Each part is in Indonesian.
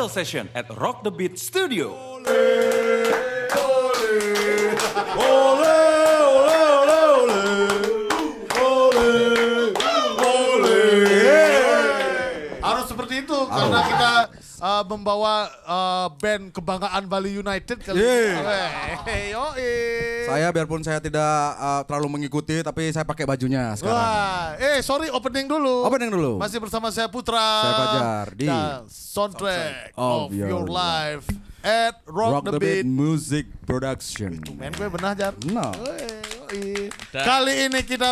royal session at Rock the Beat Studio. Harus seperti itu karena kita uh, membawa uh, band kebanggaan Bali United kali yeah. ini. saya biarpun saya tidak uh, terlalu mengikuti tapi saya pakai bajunya sekarang. Wah, eh sorry opening dulu. Opening dulu. Masih bersama saya Putra. Saya Fajar di soundtrack, soundtrack of, of your, your life. life at Rock, Rock the, the Beat. Beat Music Production. Men main gue benar jar. No. Kali ini kita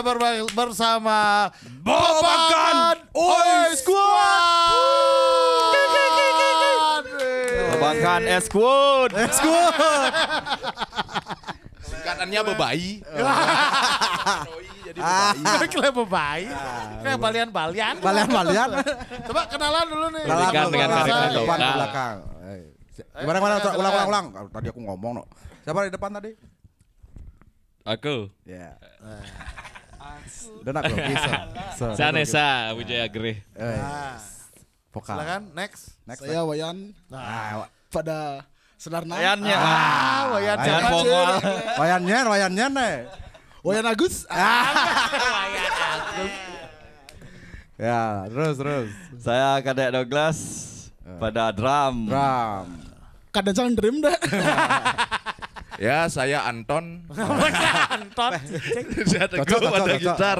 bersama Bobakan Oi Squad. Bahkan Esquod. Esquod. Singkatannya bebai. jadi ah. bebai. Kalian bebai. Ah. Kayak balian-balian. Balian-balian. Coba kenalan dulu nih. Kenalan dengan kenalan depan ke belakang. Eh, gimana gimana ulang ulang ulang. Tadi aku ngomong no. Siapa di depan tadi? Aku. Ya. Eh. Dan aku bisa. Sanesa Wijaya Gerih. Eh. Ah. Vokal. Silakan next. next Saya next. Wayan. Nah, nah pada nang. Wayannya. Ah, ah, wayan wayan vokal. Wayannya, wayannya nih. Wayan Agus. Ah. wayan Agus. Ya, terus terus. Saya Kadek Douglas ah. pada drum. Drum. Kadek jangan dream deh Ya, saya Anton. Anton. saya teguh pada gitar.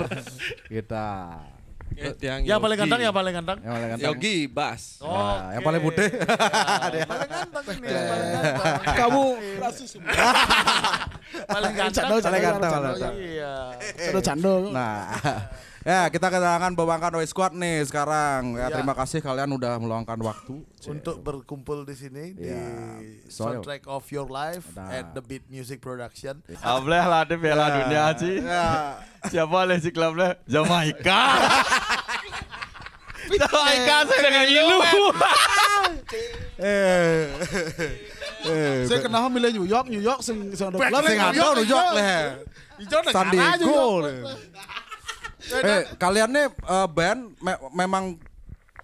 Gitar yang, yang paling ganteng, yang paling ganteng. Yang paling ganteng. Yogi Bas. Oh, nah, okay. yang paling putih. paling ganteng paling ganteng. Kamu rasis ganteng paling ganteng. paling ganteng. Iya. Candol, candol. Nah. Ya, kita kedatangan Bawangkan Oi Squad nih sekarang. Ya, ya. terima kasih kalian udah meluangkan waktu untuk berkumpul di sini ya. di Soundtrack of Your Life nah. at the Beat Music Production. Ableh ya. ah, lah di Piala ya. Dunia sih. Ya. Siapa leh si klubnya? Jamaika. Jamaika saya dengan ilu. Eh. eh. Saya kenal milih New York, New York sing sing ada New York, New York leh. San Diego eh, kalian nih eh, uh, band me memang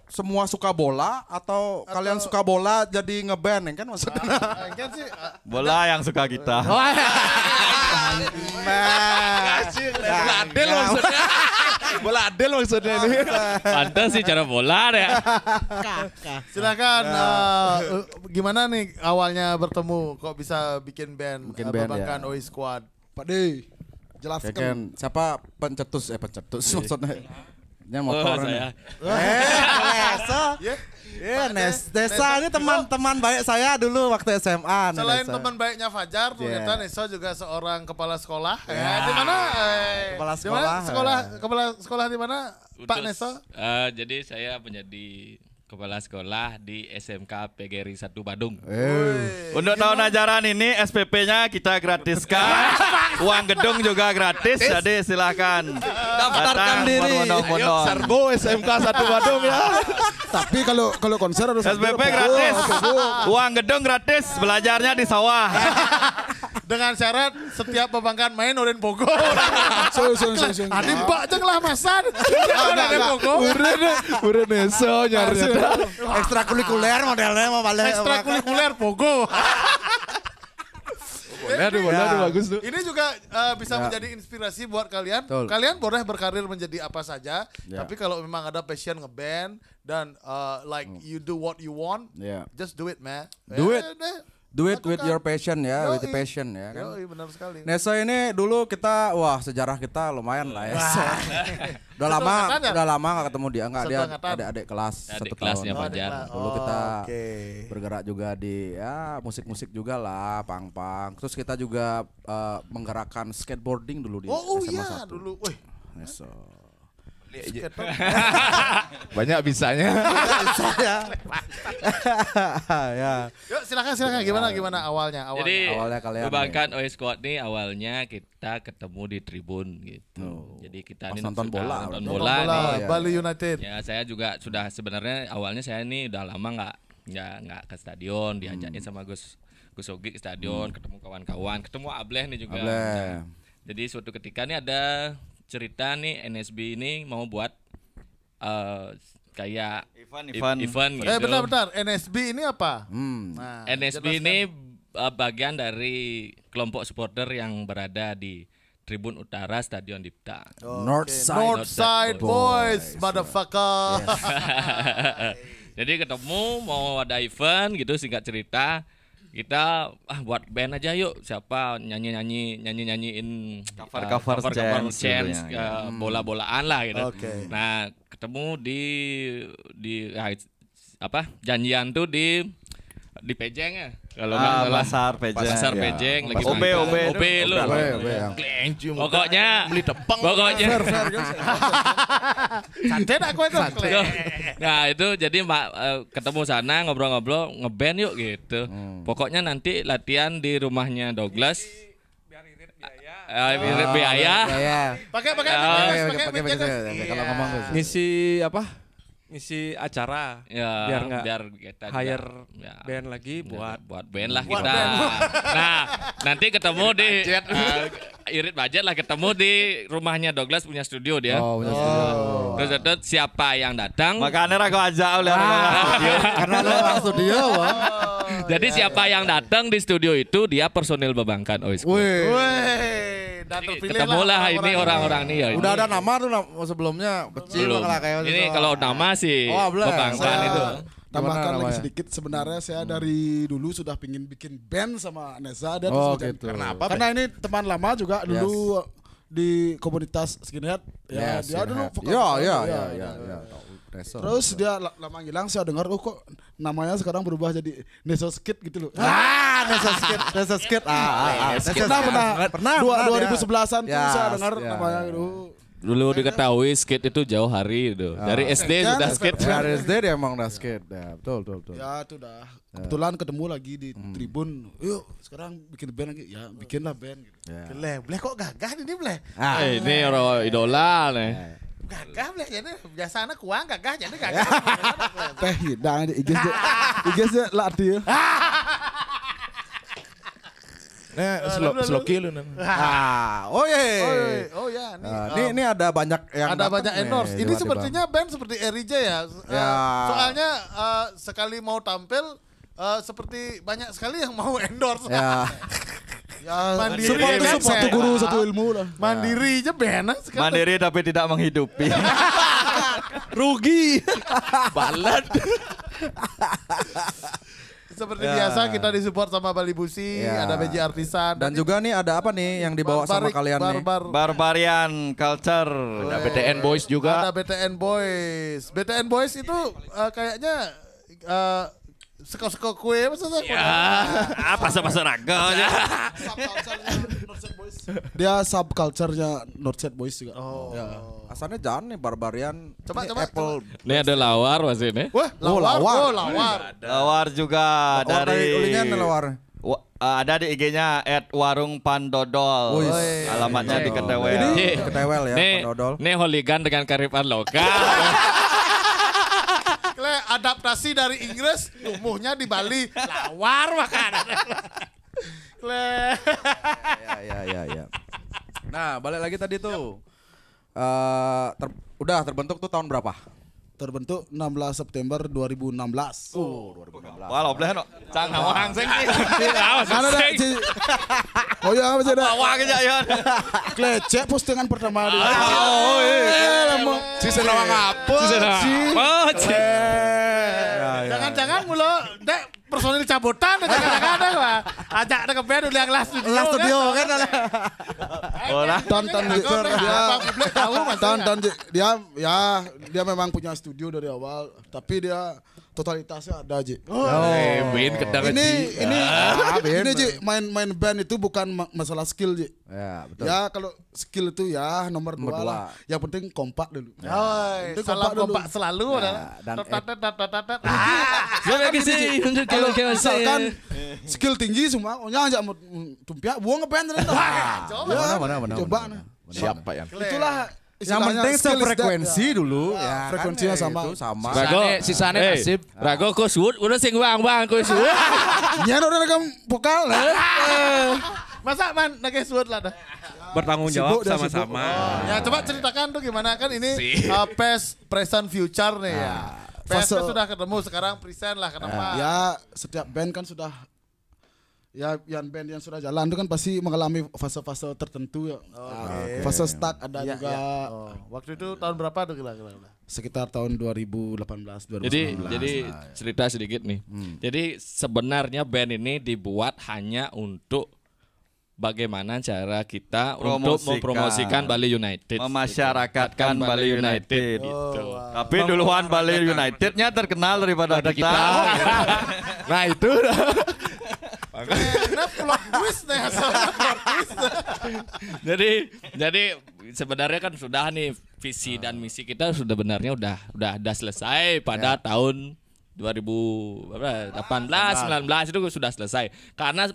semua suka bola atau, atau kalian suka bola jadi ngeband ya kan maksudnya? Ah, ya kan sih. Bola yang suka kita. adil maksudnya. Bola adil maksudnya ini. Pantas sih cara bola ya. Silakan uh, gimana nih awalnya bertemu kok bisa bikin band bikin uh, band, ya. Oi Squad? Pak Jelaskan. Keken, kan, siapa pencetus eh pencetus iya. maksudnya? Nya motor. Oh, saya. Eh, Ya, Nes. Nesa ini teman-teman baik saya dulu waktu SMA. Selain teman baiknya Fajar, ternyata yeah. Nesa juga seorang kepala sekolah. Ya, di mana? Eh, kepala sekolah. Dimana sekolah kepala sekolah di mana? Pak Nesa? Uh, jadi saya menjadi Kepala Sekolah di SMK PGRI 1 Badung. Hey. Eh. Untuk tahun ajaran ini SPP-nya kita gratiskan, uang gedung juga gratis, jadi silakan daftarkan diri. serbu SMK 1 Badung ya. Tapi kalau kalau konser harus SPP gratis, oh, uang gedung gratis, belajarnya di sawah. dengan syarat setiap pembangkan main Oren Pogo. So Adi mbak jeng lah masan. Oren Pogo. Uren uren eso Ekstra Ekstrakurikuler modelnya mau balik. Ekstrakurikuler Pogo. Boleh tuh, boleh tuh iya. bagus tuh. Ini juga uh, bisa ya. menjadi inspirasi buat kalian. Betul. Kalian boleh berkarir menjadi apa saja, ya. tapi kalau memang ada passion ngeband dan uh, like hmm. you do what you want, yeah. just do it, man. Do it. Eh, Do it with your passion ya, Yoi. with the passion ya kan. Yoi, benar sekali. Nesa nah, ini dulu kita wah sejarah kita lumayan lah ya. ya? udah lama, katanya. udah lama gak ketemu dia enggak dia adik-adik kelas adik satu kelasnya tahun. Fajar. dulu kita okay. bergerak juga di ya musik-musik juga lah, pang-pang. Terus kita juga uh, menggerakkan skateboarding dulu di oh, oh SMA iya, 1. dulu. Neso. Banyak bisanya. ya. Yuk silakan silakan gimana gimana awalnya awalnya. Jadi, awalnya kalian. Ya. Kebangkan OE Squad nih awalnya kita ketemu di Tribun gitu. oh. Jadi kita nonton bola, nonton bola, bola nih. Bali United. Ya saya juga sudah sebenarnya awalnya saya ini udah lama nggak nggak nggak ke stadion diajakin hmm. sama Gus Gus Ogi ke stadion hmm. ketemu kawan-kawan ketemu Ableh nih juga. Ableh. Jadi suatu ketika nih ada cerita nih NSB ini mau buat uh, kayak event event, event gitu. Eh benar benar NSB ini apa? Hmm. Nah, NSB jelaskan. ini uh, bagian dari kelompok supporter yang berada di Tribun Utara Stadion Dipta. Oh, North okay. Side, North Side Boys, boys motherfucker. Yes. Jadi ketemu mau ada event gitu singkat cerita kita ah buat band aja yuk siapa nyanyi nyanyi nyanyi nyanyiin cover uh, cover, cover chance, gitu chance ya. ya. bola bolaan hmm. lah gitu okay. nah ketemu di di ah, apa janjian tuh di di Pejeng ya kalau ah, nggak salah. Pasar Pejeng. Pasar ya. Pejeng lagi OB OB OB lu. Ya. Pokoknya beli tepung, Pokoknya. Santai aku itu. Nah, itu jadi mak, eh, ketemu sana ngobrol-ngobrol ngeband yuk gitu. Hmm. Pokoknya nanti latihan di rumahnya Douglas. Uh, biaya. Eh, ah, biaya. Pakai pakai ah, pakai pakai kalau ngomong iya. ngisi apa? ngisi acara ya, biar nggak biar kita hire ya, band lagi iya, buat ya, buat band lah buat kita. Band. nah, nanti ketemu di Uh, irit budget lah ketemu di rumahnya Douglas punya studio dia. Oh, punya oh. studio. Terus siapa yang datang? Makanya aku ajak oleh ah. karena lo orang studio, oh, Jadi iya, siapa iya. yang datang di studio itu dia personil bebankan Oisko. Oh, Wih. Kita terpilih Ketemu lah ini orang-orang nih ya. Udah ada nama tuh sebelumnya kecil lah kayak gitu. Ini kalau nama sih oh, Bang itu tambahkan lagi sedikit sebenarnya saya hmm. dari dulu sudah pingin bikin band sama Neza dan oh, gitu. karena apa karena ini teman lama juga dulu di komunitas skinhead ya yes, dia skinhead. dulu ya ya, ya, ya. ya. ya, ya. ya. Reso. Terus dia lama hilang, saya dengar oh kok namanya sekarang berubah jadi Neso Skid gitu loh. Ah, Neso Skid, Neso Skid. Ah, ah, ah. Neso Pernah, pernah, pernah, pernah 2011-an ya, tuh saya dengar ya, namanya gitu. Dulu diketahui skit itu jauh hari itu. Ah. Dari SD ya, sudah skit. Dari SD dia emang udah skit. Ya, betul, betul, betul. Ya, itu dah. Ya. Kebetulan ketemu lagi di hmm. tribun. Yuk, sekarang bikin band lagi. Ya, bikinlah band gitu. Ya. Bleh, kok gagah ini boleh. Ah, eh, ini orang idola nih. Gagah belah jadi biasanya kuang gagah jadi gagah. Teh dah di iges iges lah dia. Ya. Nah, eh, slow, slow kill lu ah. ah, oh ya Oh ya Ini ah, nah. ini ada banyak yang ada banyak endorse. Ini sepertinya band seperti Erija ya. Eh, ya. Soalnya eh, sekali mau tampil seperti banyak sekali yang mau endorse. Ya. Ya, mandiri. Support itu support satu guru satu ilmu lah. Mandiri aja benar sekarang. Mandiri tapi tidak menghidupi. Rugi. Balat. Seperti ya. biasa kita disupport sama Bali Busi, ya. ada beji Artisan. Dan juga nih ada apa nih yang dibawa Barbarik, sama kalian barbar. nih? Barbarian Culture, Wee. ada BTN Boys juga. Ada BTN Boys. BTN Boys itu uh, kayaknya uh, seko-seko kue masa seko ya ah pasar-pasar raga aja dia subculture-nya Northset Boys juga oh ya. asalnya jangan nih barbarian coba ini coba Apple coba. ini ada lawar masih ini wah oh, lawar oh, lawar oh, lawar. lawar juga oh, dari ulinya lawar uh, ada di IG-nya at warung pandodol. Uy, Alamatnya di iya. Ketewel. Ini, Ketewel ya, Nih, Pandodol. Nih holigan dengan karifan lokal. adaptasi dari Inggris tumbuhnya di Bali lawar makanan ya, ya, ya, ya. Nah, balik lagi tadi tuh. Yep. Uh, ter udah terbentuk tuh tahun berapa? Terbentuk 16 September 2016. Oh, 2016. Wah, lobleh no. Cang ngawang sing iki. Mana ada si Oh ya, apa sih dah? Awang aja ya. Klecek postingan pertama dia. Ah, oh, iya. iya. Eh, si senawang apa? Si senawang apa? Oh, personil cabutan aja kadang-kadang lah, Ajak ke band udah kelas studio. Kelas studio kan. kan lah tonton dia iya. tonton dia ya dia memang punya studio dari awal tapi dia totalitasnya ada aja. Oh, oh. Iya. Eh, Bin kedang ini aja. ini ah, ini aja kan main-main band itu bukan masalah skill aja. Ya betul. Ya kalau skill itu ya nomor, nomor dua, dua, lah. Yang penting kompak dulu. Ya. Oh, salam kompak, kompak selalu ya, Dan ah. lagi sih kalau misalkan skill tinggi semua, oh, ah. ya aja mau tumpiak, buang ngeband Coba, coba. Siapa yang? Itulah yang penting sefrekuensi ya. dulu ya, ah, kan, frekuensinya ya, sama sama Rago sisane nasib ah. Rago kau udah sing bang bang kau suwut nyen udah rekam vokal masa man nake suwut lah dah bertanggung jawab sama-sama ya coba ceritakan tuh gimana kan ini eh, past present future nih ya ah. PSP sudah ketemu sekarang present lah kenapa ya setiap band kan sudah ya yang band yang sudah jalan itu kan pasti mengalami fase-fase tertentu ya. Ah, oh, okay. Fase stuck ada ya, juga. Ya. Oh. oh. Waktu itu tahun berapa tuh kira-kira? Sekitar tahun 2018 2019. Jadi jadi nah, cerita sedikit nih. Hmm. Jadi sebenarnya band ini dibuat hanya untuk bagaimana cara kita Promosikan. untuk mempromosikan Bali United memasyarakatkan gitu. Bali United oh, gitu. Wow. Tapi duluan Bali Unitednya terkenal daripada kita. kita. nah, itu Karena plot twistnya jadi jadi sebenarnya kan sudah nih visi ah. dan misi kita sudah benarnya udah udah udah selesai pada yeah. tahun 2018 19 ah, itu sudah selesai karena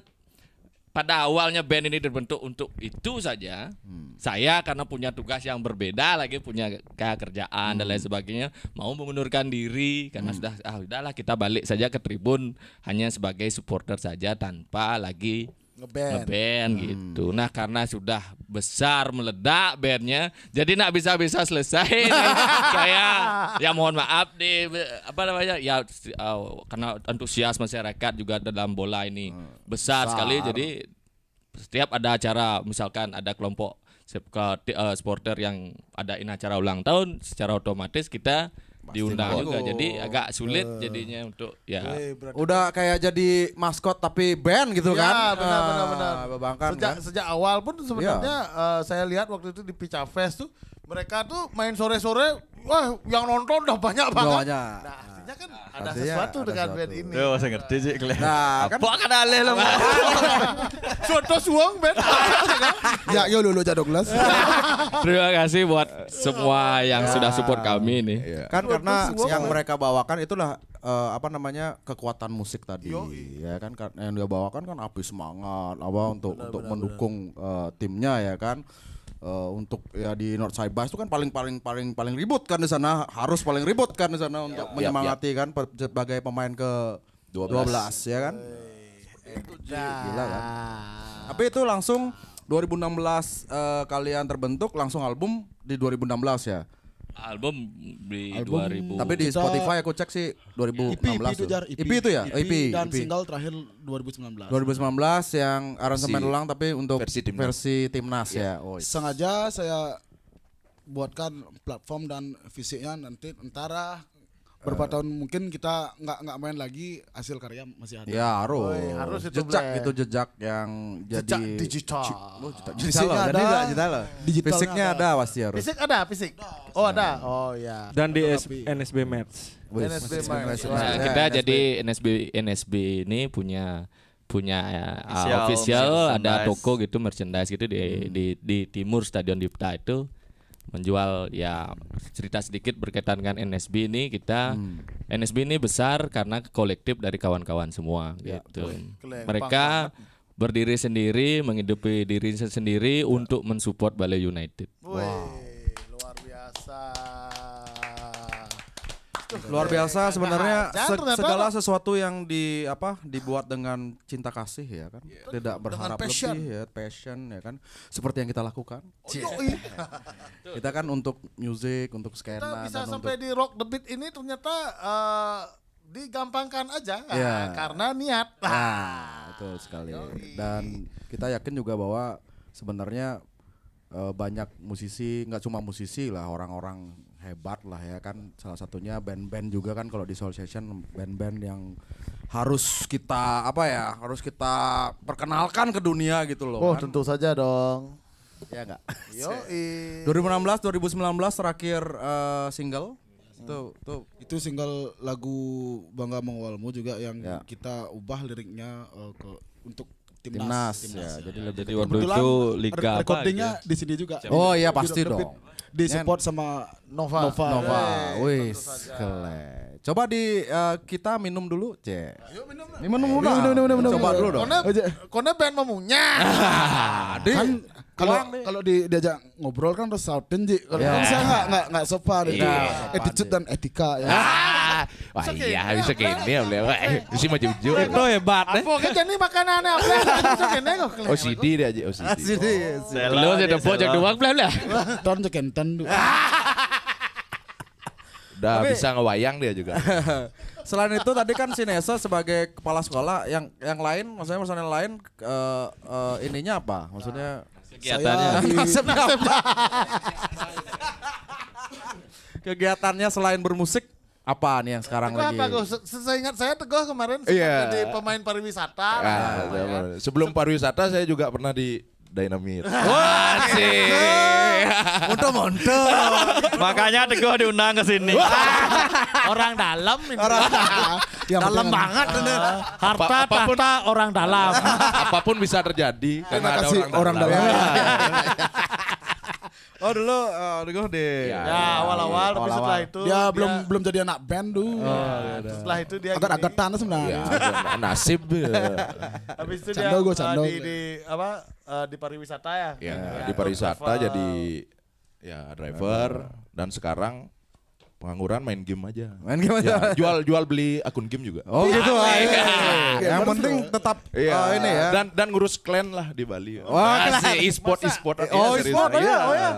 pada awalnya band ini terbentuk untuk itu saja. Hmm. Saya karena punya tugas yang berbeda lagi punya kayak kerjaan hmm. dan lain hmm. sebagainya, mau mengundurkan diri karena hmm. sudah ah udahlah kita balik saja ke tribun hanya sebagai supporter saja tanpa lagi ngeband ngeband hmm. gitu nah karena sudah besar meledak bandnya jadi nak bisa bisa selesai saya ya mohon maaf di apa namanya ya uh, karena antusias masyarakat juga dalam bola ini hmm. besar, besar sekali jadi setiap ada acara misalkan ada kelompok uh, sporter yang in acara ulang tahun secara otomatis kita diundang juga jadi agak sulit uh. jadinya untuk ya Wey, udah kayak jadi maskot tapi band gitu ya, kan benar benar ah, benar sejak kan? sejak awal pun sebenarnya ya. uh, saya lihat waktu itu di Pica Fest tuh mereka tuh main sore-sore wah yang nonton udah banyak banget banyak. Nah, nah. Artinya kan nah, ada artinya sesuatu ada dengan sesuatu. band ini. Tuh, saya ngerti sih kelihatan. Nah, kan Apa kan alih lah. Kan. Suatu suang band. Ya, yo lulu jadok les. Terima kasih buat semua yang ya. sudah support kami ini. Ya. Kan, kan karena yang mereka bawakan itulah uh, apa namanya kekuatan musik tadi Yo, ya kan, kan yang dia bawakan kan api semangat apa untuk benar, untuk benar, mendukung benar. Uh, timnya ya kan uh, untuk ya di Northside Bus itu kan paling paling paling paling ribut kan di sana harus paling ribut kan di sana untuk yeah. Ya, menyemangati yeah. kan sebagai pemain ke 12, 12 ya kan. Wey, itu gila kan. Tapi itu langsung 2016 uh, eh, kalian terbentuk langsung album di 2016 ya. Album di album, 2000. Tapi di Spotify aku cek sih 2016. EP, EP itu, jar, EP, EP itu ya? EP, EP dan EP. single terakhir 2019. 2019 yang aransemen ulang tapi untuk versi timnas, versi timnas ya. ya. Oh, yes. Iya. Sengaja saya buatkan platform dan fisiknya nanti antara berapa tahun mungkin kita nggak nggak main lagi hasil karya masih ada. Ya harus. Oh, iya. harus itu jejak ble. itu jejak yang jadi jejak digital. Ci, oh, jejak digital loh, ada. Jadi digital loh. digital Fisiknya ada. ada pasti harus. Fisik ada, fisik. Oh ada. Oh ya. Dan di NSB, NSB Match. NSB Match. Nah, kita NSB. jadi NSB NSB ini punya punya uh, official, official ada toko gitu merchandise gitu di, hmm. di di timur Stadion Dipta itu menjual ya cerita sedikit berkaitan dengan NSB ini kita hmm. NSB ini besar karena kolektif dari kawan-kawan semua ya. gitu. Kelempang. Mereka berdiri sendiri, menghidupi diri sendiri ya. untuk mensupport Bali United. Wow. Luar biasa sebenarnya se segala sesuatu yang di apa dibuat dengan cinta kasih ya kan. Yeah. Tidak berharap passion. lebih ya, passion ya kan. Seperti yang kita lakukan. Oh, kita kan untuk musik, untuk skena kita bisa dan sampai untuk... di rock the beat ini ternyata uh, digampangkan aja yeah. uh, iya. karena niat. Nah, ah, betul sekali. Yoi. Dan kita yakin juga bahwa sebenarnya eh, banyak musisi, nggak cuma musisi lah orang-orang hebat lah ya kan salah satunya band-band juga kan kalau di Soul Session band-band yang harus kita apa ya harus kita perkenalkan ke dunia gitu loh. Oh kan. tentu saja dong. Ya enggak. Yo. 2016 2019 terakhir uh, single hmm. itu itu itu single lagu Bangga Mengawalmu juga yang ya. kita ubah liriknya uh, ke untuk timnas, timnas, ya. ya, Jadi lebih jadi waktu itu liga apa gitu. di sini juga. Oh iya pasti dong. Di support sama Nova. Nova. Nova. Wis keren. Coba di eh, kita minum dulu, Cek. Ayo minum. dulu, minum dulu. Minum, minum, minum, Coba dulu dong. Kone, kone pengen memunya. kan kalau kalau di, diajak ngobrol kan harus sauten, Ji. Kalau yeah. kan saya enggak enggak enggak sopan. itu. Etiket iya, iya. dan etika ya. Ah. Wah Iya, bisa kene boleh wah Mesti mah jujur. Itu hebat. Apa eh. ke jadi makanannya apa? Bisa kok. Oh CD aja, oh CD. CD. Lo ada pojok doang bla bla. Ton tuh kenten. Udah bisa ngewayang dia juga. Selain itu tadi kan si Nesa sebagai kepala sekolah yang yang lain maksudnya personel lain uh, uh, ininya apa? Maksudnya kegiatannya. kegiatannya selain bermusik Apaan yang sekarang Teguh lagi? Apa Teguh? Seingat saya Teguh kemarin yeah. Iya. jadi pemain pariwisata. Ah, iya, gitu ya, ya. Sebelum pariwisata saya juga pernah di Dynamit. Wah, sih. Monto monto. Makanya Teguh diundang ke sini. orang dalam ini. Orang dalam. Ya, dalam banget ini. Uh, harta apa, apapun, tahta orang dalam. apapun bisa terjadi karena ada orang dalam. Orang dalam. Iya. Oh dulu uh, dulu deh. Iya, ya, ya awal-awal tapi iya, setelah itu dia, dia belum belum jadi anak band dulu. Oh, ya, ya, setelah itu dia agak-agak tanah sebenarnya. Ya, nasib. Habis itu dia cando, eh, cando. di, di apa uh, di pariwisata ya. Ya, ya di pariwisata jadi ya driver dan sekarang pengangguran main game aja. Main game ya, aja. Ya, jual jual beli akun game juga. Oh ya, gitu. Ya. ya. Yang penting tetap ya. uh, ini ya. Dan dan ngurus klan lah di Bali. Wah, oh, klan. Nah, e-sport oh, e-sport. Oh, e-sport ya. Iya, oh ya.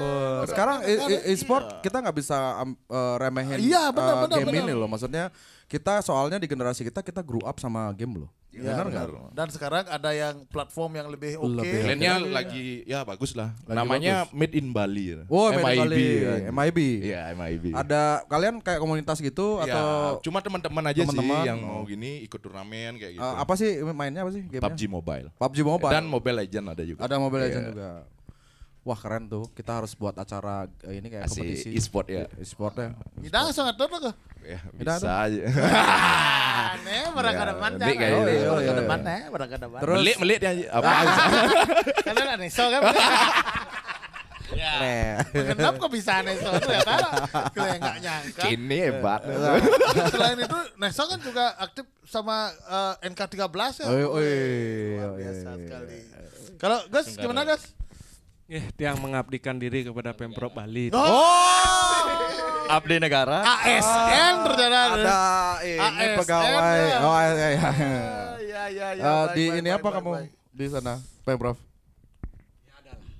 Oh, sekarang e-, e-, e-sport kita nggak bisa um, uh, remehin iya, bener, uh, eh, bener, game bener. ini loh. Maksudnya kita soalnya di generasi kita kita grew up sama game loh. Ya, benar nggak? Dan sekarang ada yang platform yang lebih oke. Okay. Lainnya ya. lagi ya bagus lah. Namanya bagus. Made in Bali. Ya. Oh, MIB. Made in Bali. Kan. MIB. Iya, MIB. Ada kalian kayak komunitas gitu ya, atau cuma teman-teman aja temen -temen. sih yang mau oh. gini ikut turnamen kayak eh, gitu. Uh, apa sih mainnya apa sih gamenya? PUBG Mobile. PUBG Mobile. Dan Mobile Legend ada juga. Ada Mobile yeah. Legend juga wah keren tuh kita harus buat acara eh, ini kayak Asi kompetisi e-sport ya e-sportnya kita nggak sangat tuh ya bisa Ida, aja aneh barang ya, depan kan kayak depan nih barang depan terus melit melit ya apa Karena nih so kan Ya. Kenapa kok bisa Neso ternyata kalian nggak nyangka. Ini hebat. Nah, nah. Selain itu so kan juga aktif sama uh, eh, NK13 ya. Oh, iya, iya, iya, biasa sekali. Kalau Gus gimana Gus? Eh, yang mengabdikan diri kepada Pemprov Bali. Oh! oh. Abdi negara. ASN ah, ada ini ASN pegawai. Ya. Oh, ya ya ya. Ah, ya, ya, ya uh, eh, baik, di baik, ini baik, apa baik, kamu baik. di sana Pemprov?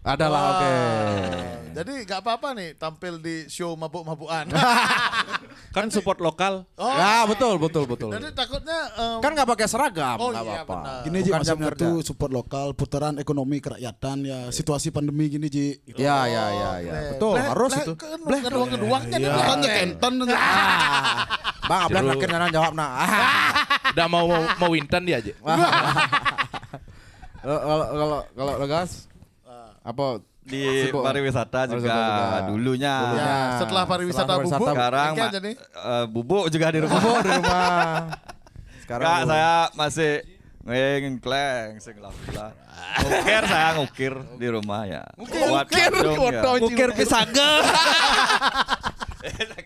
Adalah Wah. oke. Jadi nggak apa-apa nih tampil di show mabuk-mabukan. kan support lokal. Oh. Ya betul betul betul. Jadi takutnya um... kan nggak pakai seragam oh, iya, apa-apa. Gini Ji maksudnya tuh support lokal, putaran ekonomi kerakyatan ya iya. situasi pandemi gini Ji. Gitu. Ya oh, ya ya ya. Bleh. Betul bleh, harus bleh, itu. Bleh kedua kedua dia belakangnya kenton. Bang Ablan makin nanya jawab nah. Udah mau mau Winton dia aja. Kalau kalau kalau gas apa di Sibuk. pariwisata juga, juga. dulunya. Ya, setelah pariwisata, setelah pariwisata bubuk, sekarang kan ma- jadi. Uh, bubuk juga di rumah. di rumah. sekarang Kak, saya masih Ngeng kleng sing Ngukir saya ngukir di rumah ya. Ngukir ngukir ya. ngukir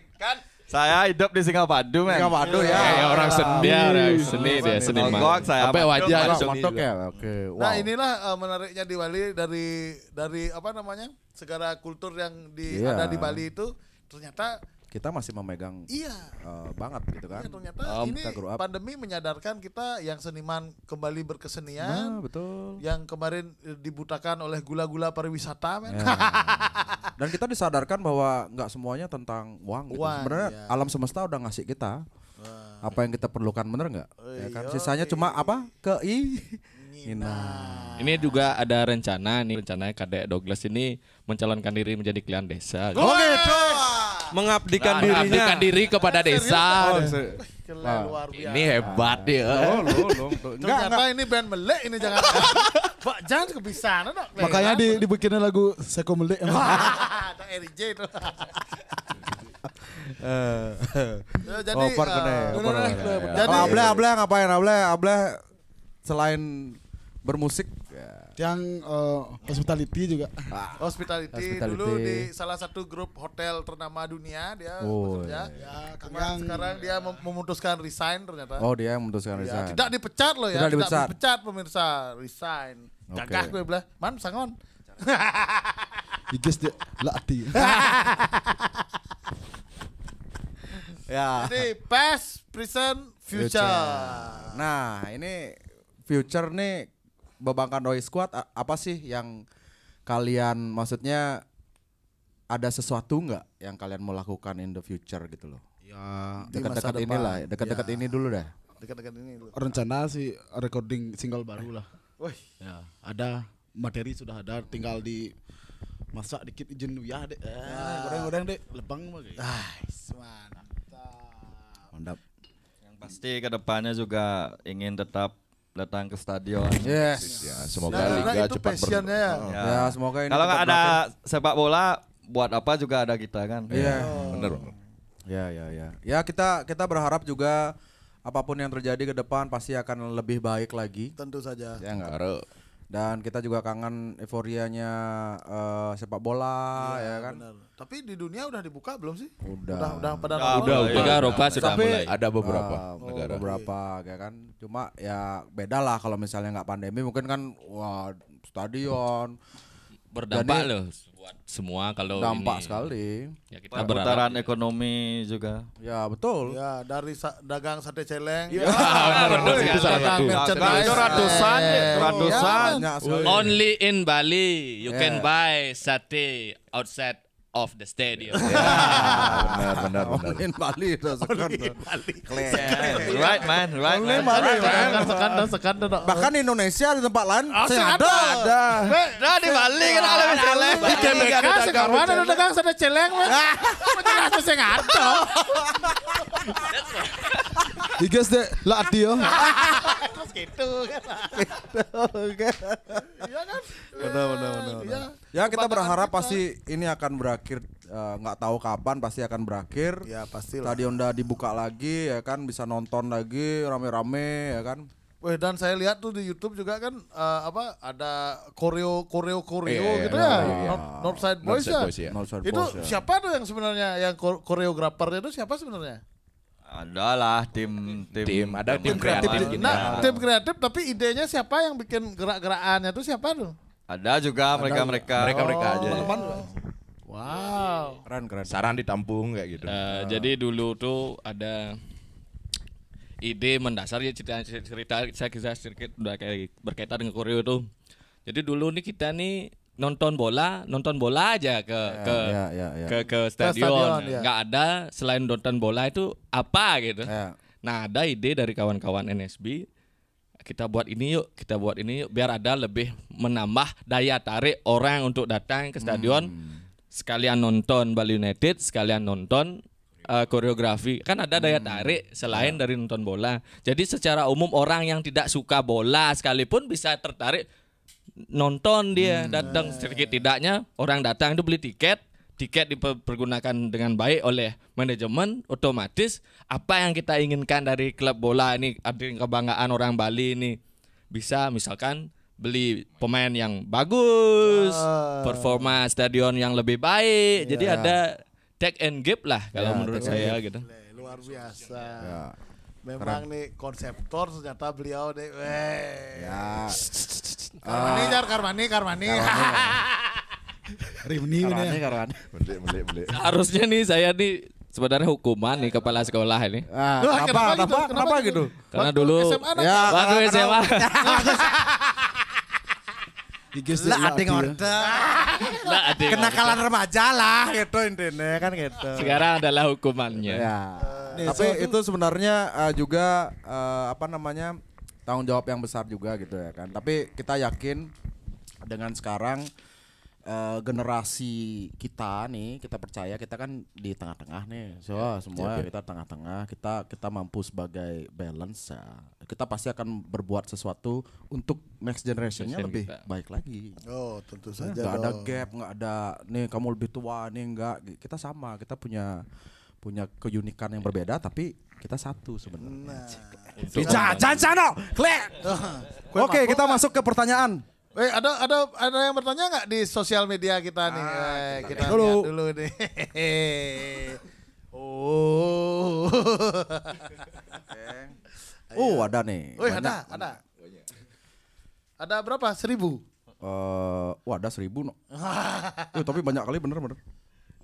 saya hidup di Singapadu, men. Singapadu ya. Kayak eh, orang ya. seni. Ya, orang ya, seni ya. dia, seni. Mongkok saya. Sampai wajah langsung. Mongkok ya. Oke. Nah, inilah eh, menariknya di Bali dari dari apa namanya? Segala kultur yang di, iya. ada di Bali itu ternyata kita masih memegang iya uh, banget gitu kan. Iya, ternyata um, ini kita pandemi menyadarkan kita yang seniman kembali berkesenian. Nah, betul. Yang kemarin eh, dibutakan oleh gula-gula pariwisata Yeah. Dan kita disadarkan bahwa nggak semuanya tentang uang. Gitu. uang Sebenarnya iya. alam semesta udah ngasih kita. uh, Apa yang kita perlukan bener nggak? Ya kan? Iya, Sisanya iya. cuma apa? Ke i Nah. Ini juga ada rencana nih rencananya Kadek Douglas ini mencalonkan diri menjadi klien desa. Oh gitu mengabdikan nah, dirinya. Mengabdikan diri kepada nah, desa. Oh, Nah, luar biasa. Ini hebat dia. Oh, lu, lu. Enggak, enggak. ini band Melek ini jangan. Pak jangan kebisanan dong. Makanya di, dibikinnya lagu Seko Melek. Ada RJ itu. Eh. Nah, jadi, oh, uh, jadi, ngapain? Ableh, Ableh, selain bermusik ya. yang uh, hospitality juga ah. hospitality, hospitality dulu di salah satu grup hotel ternama dunia dia oh, iya, iya. ya, yang, sekarang dia memutuskan resign ternyata oh dia memutuskan ya, resign tidak dipecat loh ya tidak, tidak dipecat. dipecat pemirsa resign okay. gue man sangon Igis dia lati ya jadi past present future nah ini future nih bebankan noise Squad apa sih yang kalian maksudnya ada sesuatu nggak yang kalian mau lakukan in the future gitu loh? Ya, dekat-dekat inilah, dekat-dekat ya. ini dulu deh Dekat-dekat ini dulu. Rencana sih recording single baru lah. Woi. Ya, ada materi sudah ada, tinggal di masak dikit izin ya dek. Eh, ah. goreng-goreng dek, lebang Ah, mantap. Mantap. Yang pasti kedepannya juga ingin tetap datang ke stadion. Yes. Ya, semoga nah, liga itu cepat ber. Ya. ya. ya, semoga ini Kalau ada sepak bola, buat apa juga ada kita kan? Iya. Yeah. Oh. Bener. Ya, ya, ya. Ya kita kita berharap juga apapun yang terjadi ke depan pasti akan lebih baik lagi. Tentu saja. Ya enggak dan kita juga kangen euforianya uh, sepak bola ya, ya kan. Bener. Tapi di dunia udah dibuka belum sih? Udah. Udah udah pada udah, udah, udah, udah udah, udah sudah tapi, mulai. Ada beberapa uh, negara. Beberapa ya kan. Cuma ya beda lah kalau misalnya nggak pandemi mungkin kan wah stadion berdampak loh buat semua kalau dampak ini. sekali ya kita perputaran ekonomi juga ya betul ya dari sa dagang sate celeng ya, ya itu ratusan ratusan only in Bali you yeah. can ya. buy sate outside of the stadium. benar, benar, benar. Olin oh, Bali sekarang. Bali. Right man, right Olin man. Bali, sekan, sekan, sekan, Bahkan Indonesia di tempat lain ah, saya ada. Ada. Nah di Bali kan ada misalnya. Di GBK sekarang ada dagang ada celeng man. Menjelas saya ada. Iges dek lah adi ya. Terus gitu. Iya kan? Benar benar benar. Iya. Ya kita berharap pasti ini akan berakhir eh, nggak uh, tahu kapan pasti akan berakhir. Ya pasti. Stadion udah dibuka lagi ya kan bisa nonton lagi rame-rame ya kan. Wih dan saya lihat tuh di YouTube juga kan uh, apa ada koreo koreo koreo yeah, gitu yeah, ya yeah, iya. North, Side Boys North ya. Boys, ya. North Side Boys, ya. siapa tuh yang sebenarnya yang koreografernya itu siapa sebenarnya? adalah tim tim, tim ada tim, tim kreatif. kreatif. Nah, tim kreatif tapi idenya siapa yang bikin gerak-gerakannya tuh siapa tuh? Ada juga mereka-mereka. Mereka-mereka aja. ya. Wow. Keren keren. Saran ditampung kayak gitu. Uh, uh. jadi dulu tuh ada ide mendasar ya cerita cerita saya kisah sedikit berkaitan dengan koreo tuh. Jadi dulu nih kita nih nonton bola, nonton bola aja ke yeah, ke, yeah, yeah, yeah. Ya. ke ke stadion. Ya. Nggak yeah. ada selain nonton bola itu apa gitu. yeah. Nah, ada ide dari kawan-kawan NSB kita buat ini yuk, kita buat ini yuk biar ada lebih menambah daya tarik orang untuk datang ke stadion. Hmm. Sekalian nonton Bali United, sekalian nonton uh, koreografi. Kan ada daya hmm. tarik selain yeah. dari nonton bola. Jadi secara umum orang yang tidak suka bola sekalipun bisa tertarik nonton dia hmm. datang nah. sedikit tidaknya orang datang itu beli tiket tiket dipergunakan dengan baik oleh manajemen otomatis apa yang kita inginkan dari klub bola ini ada kebanggaan orang Bali ini bisa misalkan beli pemain yang bagus oh. performa stadion yang lebih baik yeah. jadi iya. ada take and give lah kalau yeah, menurut saya gitu luar biasa ya. Memang Keren. nih konseptor ternyata beliau nih. Weh. Ya. Karmani, uh, jar, Karmani, Karmani. Rimni Karmani, Karmani. Belik, belik, belik. Harusnya nih saya nih sebenarnya hukuman nih kepala sekolah ini. Ah, Loh, kenapa, kenapa, kenapa, kenapa, kenapa, gitu? gitu? Karena dulu SMA, ya, waktu SMA. Gigis lah ating ya. order. nah, kenakalan remaja lah gitu intinya kan gitu. Sekarang adalah hukumannya. Ya. Nih, Tapi so, itu sebenarnya uh, juga uh, apa namanya tanggung jawab yang besar juga gitu ya kan. Tapi kita yakin dengan sekarang Eh, generasi kita nih kita percaya kita kan di tengah-tengah nih so ya, semua yeah. kita tengah-tengah kita kita mampu sebagai balance ya. kita pasti akan berbuat sesuatu untuk next generationnya lebih kita. baik lagi oh tentu saja nggak ada gap nggak ada nih kamu lebih tua nih nggak kita sama kita punya punya keunikan yang berbeda tapi kita satu sebenarnya. Nah. Bicara, nah. jangan Oke, kita masuk ke pertanyaan. Eh ada ada ada yang bertanya nggak di sosial media kita nih? Ah, eh, kita, kita dulu. dulu nih. oh. oh ada nih. Oh ada ada. Ada berapa? Seribu. Uh, wah ada seribu no. uh, tapi banyak kali bener bener.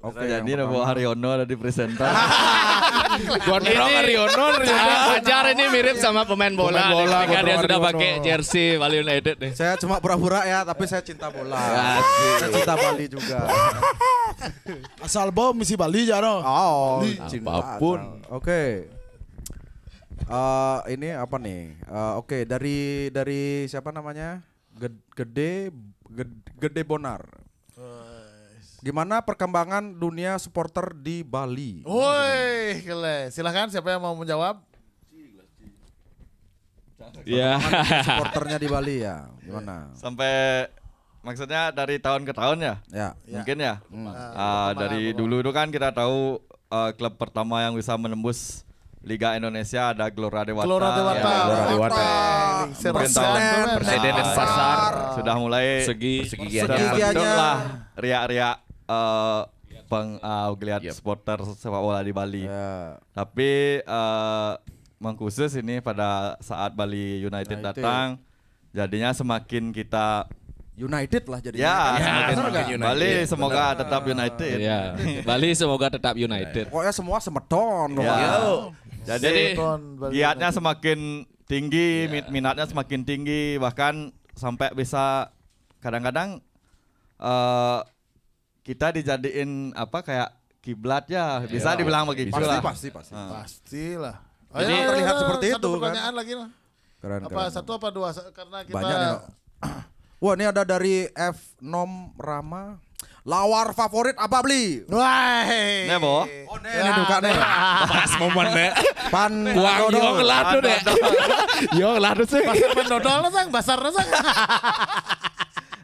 Oke, okay, jadi Nabo Haryono ada di presenter. Gondrong Riono ajar ini mirip sama pemain bola. Pemain bola ketika dia sudah pakai jersey Bali United nih. Saya cuma pura-pura ya, tapi saya cinta bola. Saya cinta Bali juga. Asal bom misi Bali Jaro. Oh, apapun. Oke. Uh, ini apa nih? Uh, Oke, okay. dari dari siapa namanya? Gede, gede Gede Bonar. Gimana perkembangan dunia supporter di Bali? Woi, kele. Silahkan siapa yang mau menjawab? Iya. Supporternya di Bali ya. Gimana? Sampai maksudnya dari tahun ke tahun ya? Ya. Mungkin ya. ya. Uh, uh, dari apa? dulu itu kan kita tahu uh, klub pertama yang bisa menembus Liga Indonesia ada Gelora Dewata. Gelora Dewata. Ya, Gelora Dewata. Dewata. Presiden dan Pasar sudah mulai segi segigiannya. Lah, riak-riak uh, peng uh, lihat yep. supporter sepak bola di Bali. Yeah. Tapi uh, mengkhusus ini pada saat Bali United, United datang jadinya semakin kita United lah jadinya. Ya, Bali semoga tetap United. Iya, Bali semoga tetap United. Pokoknya semua semeton Ya. ya. Jadi, Jadi giatnya semakin tinggi, ya. minatnya semakin tinggi bahkan sampai bisa kadang-kadang uh, kita dijadiin apa kayak kiblat ya bisa ya, dibilang begitu pasti, lah pasti pasti hmm. pasti ah. lah oh, jadi ya, terlihat ya, seperti satu itu kan? pertanyaan kan? lagi lah keren, apa keren. satu apa dua karena kita banyak nih. wah ini ada dari F Nom Rama Lawar favorit apa beli? Wah, nebo. Oh, ne, ini duka ne. Pas momen ne. Pan buang yo ngeladu ya. ne. Yo ngeladu sih. pas Pasar pendodol sang, pasar sang.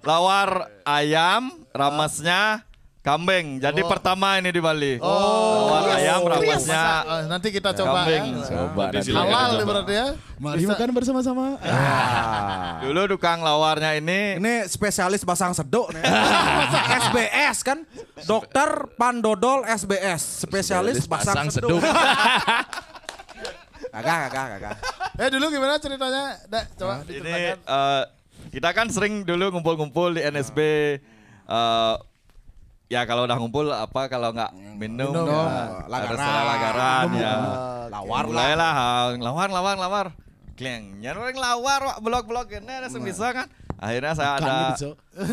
Lawar ayam, ramesnya Kambing. Jadi oh. pertama ini di Bali. Oh, oh ayam rawasnya. Oh, iya, eh, nanti kita coba kambing. ya. Coba. Nanti Halal coba. berarti ya. Mari Bisa. makan bersama-sama. Ah. Dulu tukang lawarnya ini ini spesialis pasang sedok nih. SBS kan? Dokter Pandodol SBS, spesialis, pasang, sedok. Kagak, kagak, kagak. Eh dulu gimana ceritanya? Dek coba nah, Ini, uh, kita kan sering dulu ngumpul-ngumpul di NSB uh, Ya kalau udah ngumpul apa kalau nggak minum, minum ya, ya lagaran. Ada lagaran ya. ya. Lawar lah lawar lawar lawar. Kleng, nyaring lawar wak blok-blok ini ada bisa kan. Akhirnya saya ada uh,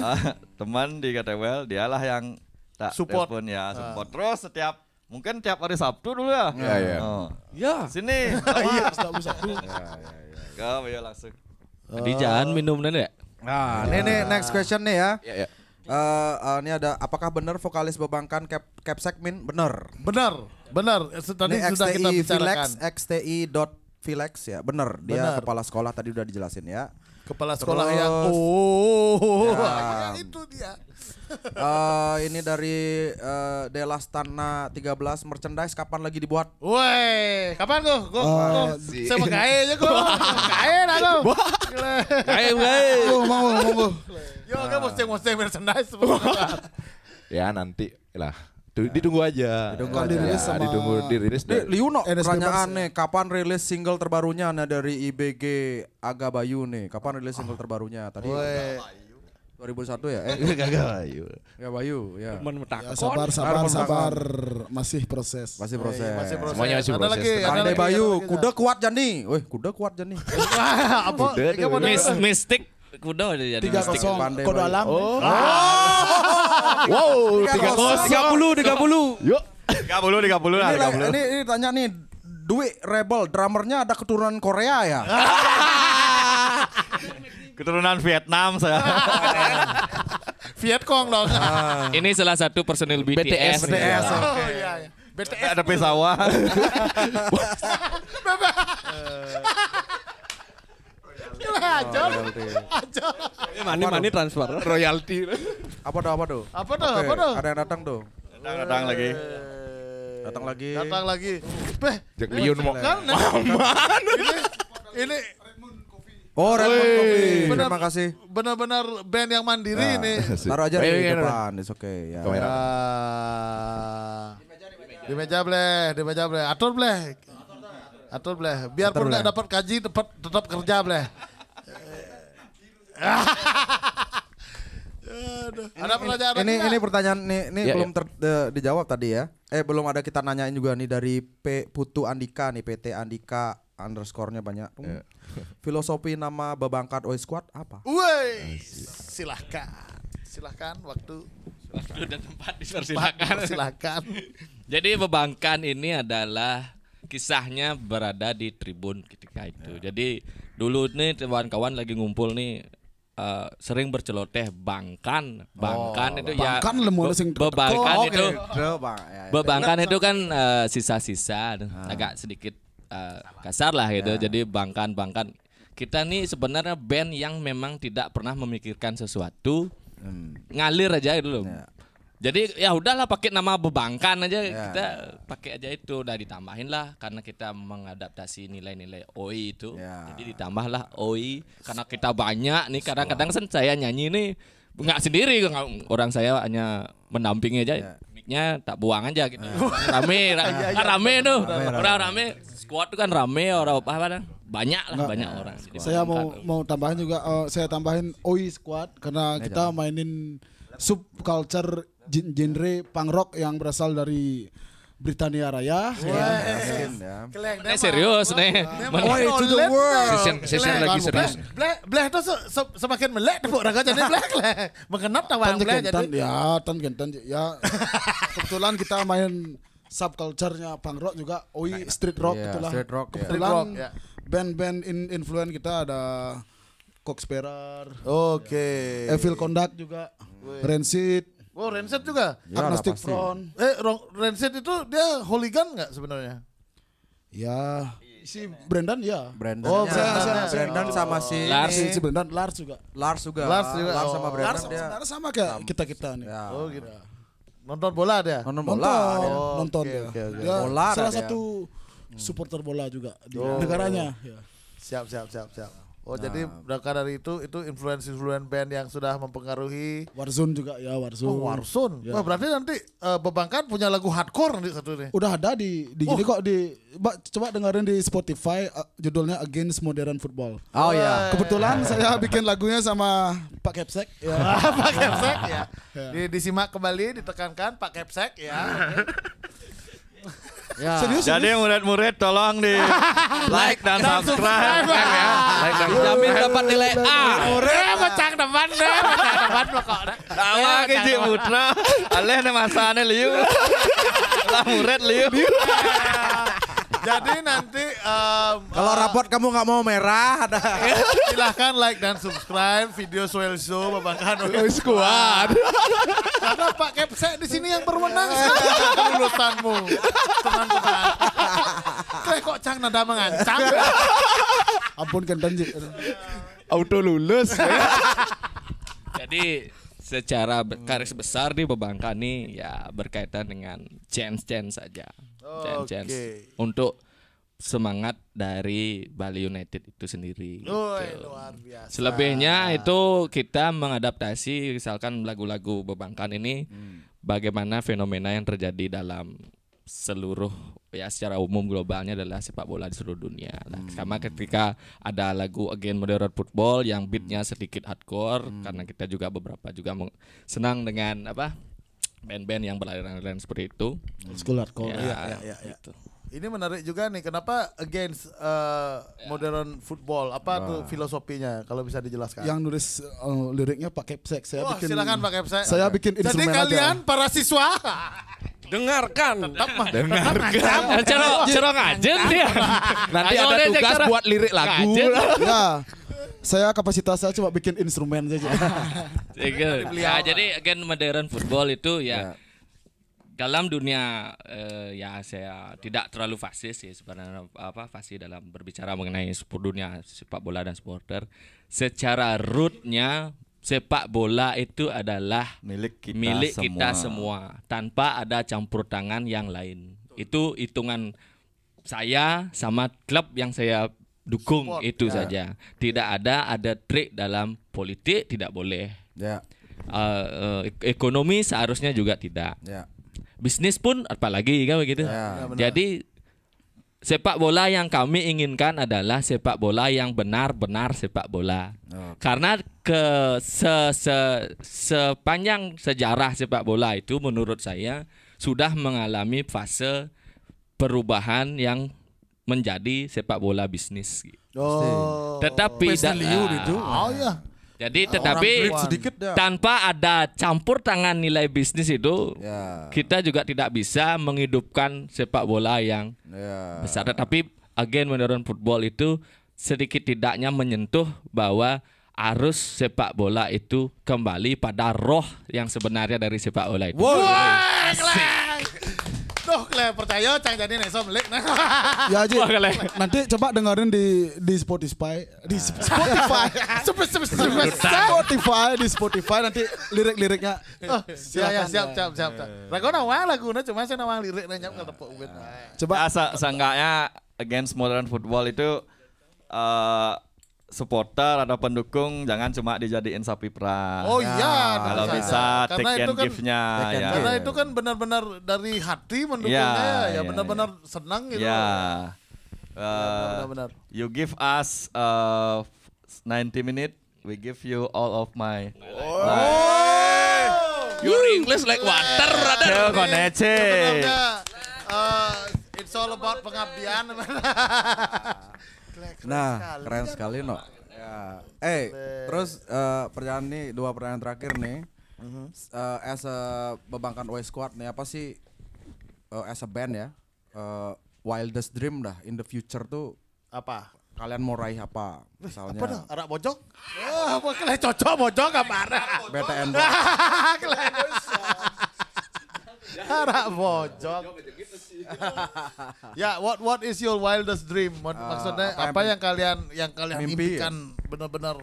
teman di KTWL, dialah yang tak support telepon, ya, ah. support uh. terus setiap mungkin tiap hari Sabtu dulu ya. Iya, iya. Oh. Ya. Sini. Iya, Sabtu Sabtu. Iya, iya, iya. Kau ya langsung. Uh. Di jalan minum ya Nah, ini next question nih ya. ya, ya uh, uh, ini ada apakah benar vokalis bebankan Cap cap Min? Benar. Benar. Benar. Eh, tadi ini sudah XTI kita bicarakan. Vilex, XTI dot Vilex ya, benar. Dia bener. kepala sekolah tadi sudah dijelasin ya. Kepala sekolah Terus, yang ya. oh, ya. ya. itu dia. uh, ini dari uh, eh, Delastana 13 merchandise kapan lagi dibuat? Woi, kapan gua? Gua, uh, gua sama kaya aja gua. kaya lah lu. Kaya kaya. Gua mau mau. Yo, gua mesti ah. sing merchandise. ya nanti lah. Nah. ditunggu aja. Ditunggu kan aja. dirilis nah, sama ditunggu dirilis. Di, Liuno, nih, kapan rilis single terbarunya nah dari IBG Aga Bayu nih? Kapan rilis single terbarunya? Tadi Woy. 2001 ya? Eh, Aga Bayu. Ya Bayu, ya. ya sabar, sabar, sabar. Masih proses. Masih proses. masih proses. Semuanya masih proses. Ada lagi, Pandai Bayu, kuda kuat Jani. Wih, kuda kuat Jani. Apa? Mistik kuda udah oh. jadi oh. tiga kosong kuda alam oh. Ah. wow tiga kosong tiga puluh tiga puluh yuk tiga puluh tiga puluh lah ini, ini tanya nih Dwi Rebel drummernya ada keturunan Korea ya keturunan Vietnam saya Vietcong dong ah. ini salah satu personil BTS BTS, BTS ah. oh, iya, iya. BTS ada pesawat aja. Gitu ya. ini Mani mani transfer. Royalty. Apa tuh apa tuh? Apa tuh? Apa tuh? Ada yang datang tuh. Datang, datang lagi. Datang lagi. Datang lagi. Beh, Jack Lion mau. Kan, ini, ini Oh, Redmond Coffee. Terima kasih. Benar-benar band yang mandiri ini. Ah, Taruh aja di depan, it's okay. Ya. Kamera. Ah. Di meja bleh, di meja bleh. Atur bleh. Atur bleh. Biarpun nggak dapat gaji tetap tetap kerja bleh ini, ada pertanyaan ini, ini, pertanyaan nih ini ya, ya. belum ya. Ter, de, dijawab tadi ya. Eh belum ada kita nanyain juga nih dari P Putu Andika nih PT Andika underscorenya banyak. Yeah. Filosofi nama Babangkat Oi Squad apa? Woi, silahkan. Silahkan waktu. Waktu dan tempat disilakan, Silahkan. Jadi Babangkan ini adalah kisahnya berada di tribun ketika itu. Yeah. Jadi dulu nih kawan-kawan lagi ngumpul nih Eh, sering berceloteh bangkan oh, bangkan oh, itu ya. bangkan ya lemu sing bebangkan oh, itu okay. Ya, ya. bebangkan itu kan eh, sisa-sisa ah. agak sedikit uh, kasar lah gitu yeah. jadi bangkan bangkan kita nih sebenarnya band yang memang tidak pernah memikirkan sesuatu hmm. ngalir aja gitu loh yeah. Jadi ya udahlah pakai nama bebankan aja yeah. kita pakai aja itu udah ditambahin lah karena kita mengadaptasi nilai-nilai OI itu. Yeah. Jadi ditambahlah OI karena kita banyak nih kadang-kadang sen kan saya nyanyi nih nggak sendiri orang saya hanya mendampingi aja. Yeah. Miknya tak buang aja gitu. Ya. Kan iya, iya. Kan rame, rame, rame, rame tuh. Orang rame, squad tuh kan rame orang apa kan banyak lah nah, banyak orang. Jadi Saya mau mau tambahin juga uh, saya tambahin OI squad karena eh, kita mainin subculture genre punk rock yang berasal dari Britania Raya. Ya. ini ya. serius nih. Oh, itu the world. Session, lagi serius. Bleh, bleh itu semakin melek tuh orang jadi bleh, lah. Mengenap yang bleh jadi. Ya, tan gentan ya. Kebetulan kita main subculture-nya punk rock juga, oi nah, nah. street rock iya, itulah. Street rock, ya. Kebetulan band-band in influence kita ada Coxperar. Oke. Okay. Evil Conduct juga. Rancid Oh Renset juga? Ya, Agnostic Front. Eh Renset itu dia hooligan nggak sebenarnya? Ya iya, si iya. Brendan ya. Brandon. Oh, ya. Saya, saya, saya, Brendan oh. sama si Lars. Si, si Brendan Lars juga. Lars juga. Lars juga. Lars sama oh. Brendan. Lars sama kayak kita-kita nih. Ya. Oh gitu. Nonton bola dia. Nonton bola. Nonton. Oh. Nonton okay, dia. Okay, okay. dia bola salah dia. satu supporter bola juga di oh. negaranya. Ya. Siap siap siap siap. Oh nah. jadi berangkat dari itu itu influence influensi band yang sudah mempengaruhi Warzone juga ya Warzone. Oh Warzone. Ya. Wah berarti nanti uh, eh, bebankan punya lagu hardcore nanti satu nih. Udah ada di di oh. ini kok di bak, coba dengerin di Spotify uh, judulnya Against Modern Football. Oh, oh ya. Yeah. Kebetulan saya bikin lagunya sama Pak Kepsek ya. Pak Kepsek ya. ya. Di, disimak kembali ditekankan Pak Kepsek ya. Ya. Serius, Jadi murid-murid tolong di like dan subscribe. ya. Like dan jamin dapat nilai A. Murid macam ya, depan deh, mecang depan pokok. Sama ke Aleh, Putra, alih nih liu. Lah murid liu. Jadi nanti um, kalau uh, rapot kamu nggak mau merah, ada. silahkan like dan subscribe video Show Bapak Kano Squad. Karena Pak Kepsek di sini yang berwenang kelulusanmu, teman-teman. Kayak kok Cang nada mengancam. Ampun kentang banjir. Auto lulus. Jadi secara garis besar di Bebangka nih ya berkaitan dengan chance-chance saja. Chance Chance untuk semangat dari Bali United itu sendiri. Oh, gitu. luar biasa. Selebihnya itu kita mengadaptasi misalkan lagu-lagu Bebangkan ini hmm. bagaimana fenomena yang terjadi dalam seluruh ya secara umum globalnya adalah sepak bola di seluruh dunia. Nah, hmm. Sama ketika ada lagu Again Modern Football yang beatnya hmm. sedikit hardcore hmm. karena kita juga beberapa juga senang dengan apa band-band yang berlarian-larian seperti itu. School hardcore. Ya, ya, ya, ya, ya. Gitu. Ini menarik juga nih, kenapa against uh, ya. modern football? Apa Wah. tuh filosofinya? Kalau bisa dijelaskan. Yang nulis uh, liriknya Pak Kepsek. Saya oh, bikin, silakan Pak Kepsek. Saya okay. bikin instrumen Jadi kalian aja. para siswa dengarkan tetap mah dengarkan cerong cerong aja nanti ada tugas buat lirik lagu ya saya kapasitas saya cuma bikin instrumen saja. nah, jadi agen modern football itu ya, ya. dalam dunia eh, ya saya tidak terlalu fasih sih sebenarnya apa fasih dalam berbicara mengenai dunia sepak bola dan supporter. Secara rootnya sepak bola itu adalah milik kita, milik semua. kita semua tanpa ada campur tangan yang lain. Itu hitungan saya sama klub yang saya dukung Support, itu yeah. saja. Tidak ada ada trik dalam politik tidak boleh. Yeah. Ya. Uh, eh, uh, ekonomi seharusnya juga tidak. Yeah. Bisnis pun apalagi kan begitu. Yeah. Yeah, ya, Jadi sepak bola yang kami inginkan adalah sepak bola yang benar-benar sepak bola. Okay. Karena ke se, se, sepanjang sejarah sepak bola itu menurut saya sudah mengalami fase perubahan yang menjadi sepak bola bisnis. Gitu. Oh. Tetapi da, itu. Ah, ah. Oh ya. Jadi tetapi tanpa ada campur tangan nilai bisnis itu yeah. kita juga tidak bisa menghidupkan sepak bola yang yeah. besar. Tetapi again modern football itu sedikit tidaknya menyentuh bahwa arus sepak bola itu kembali pada roh yang sebenarnya dari sepak bola itu. Wow. wow, Tuh, kalian percaya cang jadi nih lek. ya aja. Nanti coba dengerin di di Spotify, di ah. Spotify. Spotify di Spotify nanti lirik-liriknya. Oh, eh, siap, siap, siap siap siap. Eh. Lagu nawang laguna cuma saya nawang lirik nanya nggak tepuk ubin. Coba ya, seenggaknya against modern football itu eh supporter atau pendukung jangan cuma dijadiin sapi perah. Oh iya, nah, kalau bisa, bisa take and kan, give-nya ya. Karena itu kan benar-benar dari hati mendukungnya ya, ya benar-benar ya. senang gitu. Ya. ya uh, benar, benar. You give us uh, 90 minute, we give you all of my. Oh. Life. Your English like water, brother. Yo, koneche. Uh, it's all about pengabdian. nah keren sekali no ya eh hey, terus uh, eh, perjalanan nih dua perjalanan terakhir nih uh as a bebankan way squad nih apa sih uh, as a band ya uh, wildest dream dah in the future tuh apa kalian mau raih apa misalnya apa dah arak bojong oh apa kalian cocok bojong gak marah BTN boys Harap bojok. ya, what what is your wildest dream? Ah, maksudnya uh, apa, apa yang, kalian yang kalian mimpi, impikan ya? benar-benar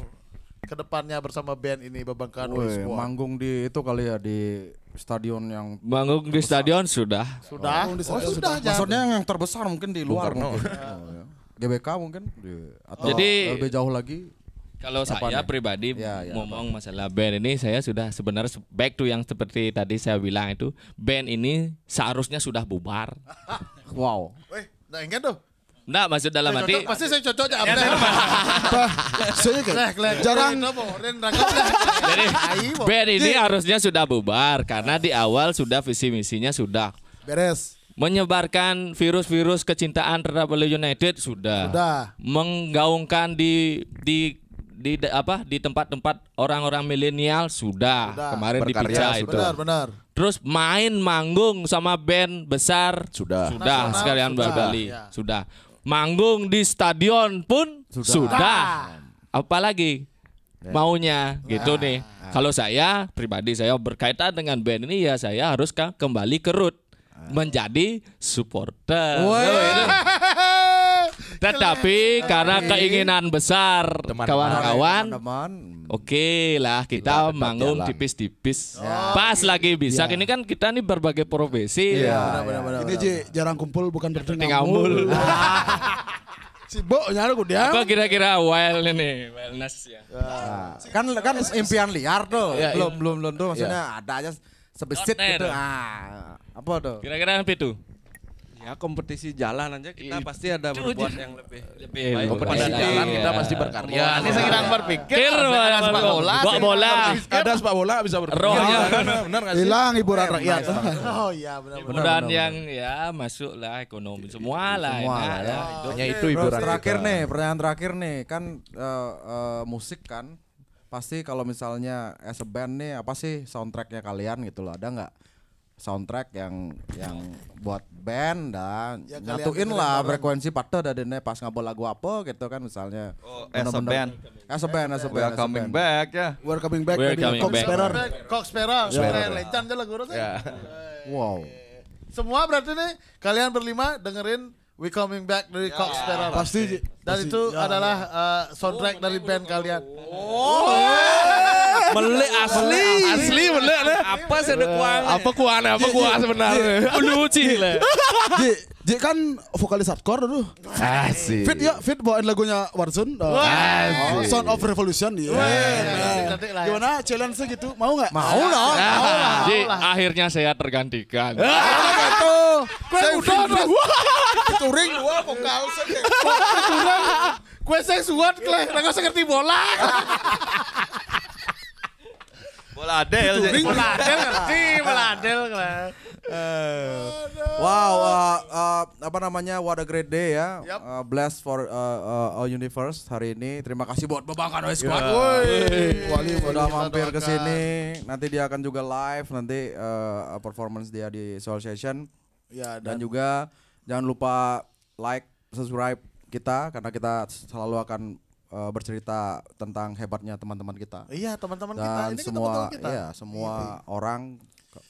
kedepannya bersama band ini Babang Kanu Manggung di itu kali ya di stadion yang manggung di stadion sudah. Sudah. Oh, stadion oh, sudah. sudah. Maksudnya yang terbesar mungkin di luar. no Mungkin. Oh, ya. GBK mungkin di, atau Jadi, lebih jauh lagi kalau saya nih? pribadi ya, ya, ngomong apa? masalah band ini saya sudah sebenarnya back to yang seperti tadi saya bilang itu band ini seharusnya sudah bubar. wow. Eh, nah ingat tuh. Nah, maksud dalam hati. pasti saya cocok ya. Saya jarang. Jadi band ini harusnya sudah bubar karena di awal sudah visi misinya sudah beres menyebarkan virus-virus kecintaan terhadap United sudah. Sudah. Menggaungkan di di di apa di tempat-tempat orang-orang milenial sudah. sudah kemarin di itu. Benar, benar. Terus main manggung sama band besar sudah. Sudah nah, sekalian sudah. Bali. Ya. Sudah. Manggung di stadion pun sudah. sudah. Apalagi ya. maunya ya. gitu nah. nih. Nah. Kalau saya pribadi saya berkaitan dengan band ini ya saya harus kembali kerut root ah. menjadi supporter. Wow. Tetapi iya. karena iya. keinginan besar kawan-kawan. Oke lah kita manggung tipis-tipis. Ya. Pas lagi bisa. Iya. Ini kan kita nih berbagai profesi. Iya. Ini jarang kumpul bukan berarti ngawul. Sibuk nyaru gue dia. Apa kira-kira wild ini wellness ya? Nah, kan kan impian liar tuh. Ya, belum belum belum tuh maksudnya ya. ada aja sebesit gitu. Ah, apa tuh? Kira-kira apa itu? ya kompetisi jalan aja kita pasti ada berbuat yang lebih lebih eh, baik. kompetisi jalan kita pasti berkarya ya, ini sekarang berpikir ada sepak bola sepak bola ada sepak bola bisa berpikir iya, ya, kan? benar enggak sih hilang hiburan iya, rakyat oh iya benar hiburan yang ya masuklah ekonomi semua lah semua ya, ya. hanya itu hiburan terakhir nih pertanyaan terakhir nih kan eh, eh, musik kan pasti kalau misalnya as a band nih apa sih soundtracknya kalian gitu loh ada nggak soundtrack yang yang buat band dan ya, nyatuin lah frekuensi patah dari dene pas ngabol lagu apa gitu kan misalnya oh, as a band as a band as a band we're coming back ya we're coming back we're coming back Cox Perer Cox Perer lecan aja lagu ya. wow semua berarti nih kalian berlima dengerin We Coming Back dari Cox Perer ya. pasti dan itu ya. adalah eh, soundtrack dari band kalian oh, oh, oh. Melek asli. Asli melek eh, le Apa sedek kuang? Apa kuang? Apa kuang sebenarnya? Lucu lah. Jadi kan vokalis hardcore dulu. Asik. Fit ya, Fit bawain lagunya Warzone. Uh, Sound of Revolution. Yeah. Iya. Iya. Ya. Gimana challenge gitu? Mau nggak? Mau lah. Jadi akhirnya saya tergantikan. Betul. Ah, gitu. Saya udah Turing. dua vokal saya. Touring. Kue saya suat, kue. Nggak saya ngerti bola. Bola Adel. Bola Adel ngerti, bola lah. wow, uh, uh, apa namanya? What a great day ya. Yep. Uh, blessed for uh, uh, all universe hari ini. Terima kasih buat Babakan Oi Squad. Yeah. Woi. Wali sudah mampir ke sini. Nanti dia akan juga live nanti uh, performance dia di Soul Session. Ya, dan, dan juga jangan lupa like, subscribe kita karena kita selalu akan uh, bercerita tentang hebatnya teman-teman kita. Iya, teman-teman kita ini semua teman -teman kita. iya, semua iya. orang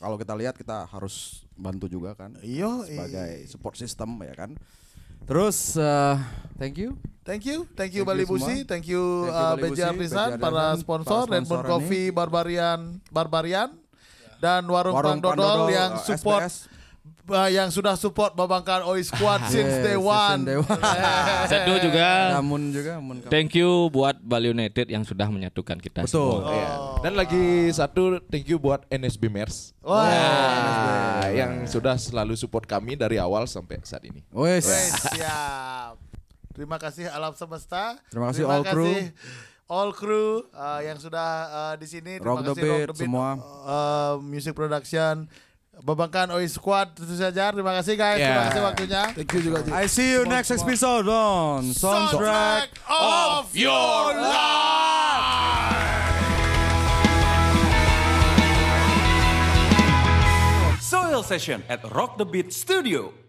kalau kita lihat kita harus bantu juga kan. Iya, sebagai support system ya kan. Terus uh, thank you. Thank you, thank you, Bali Busi, thank you, you uh, Beja Prisan, para sponsor, Redmond Coffee, Barbarian, Barbarian, dan warung, warung Pang yang support SPS yang sudah support Babangkan Oi oh, Squad since day one. Day one. Sedu juga. Namun juga. Namun thank you buat Bali United yang sudah menyatukan kita Betul. semua. Oh. Iya. Dan lagi satu thank you buat NSB Mers. Wah. Wow. Yang sudah selalu support kami dari awal sampai saat ini. Wes. Siap. Terima kasih alam semesta. Terima kasih Terima all crew. All crew uh, yang sudah uh, di sini. Terima Rock kasih the Beat, Rock the Beat, semua. Uh, uh music production. Bebankan Oi Squad Tentu saja. Terima kasih guys. Yeah. Terima kasih waktunya. Thank you juga. I see you next episode on Soundtrack of Your Life. Soil session at Rock the Beat Studio.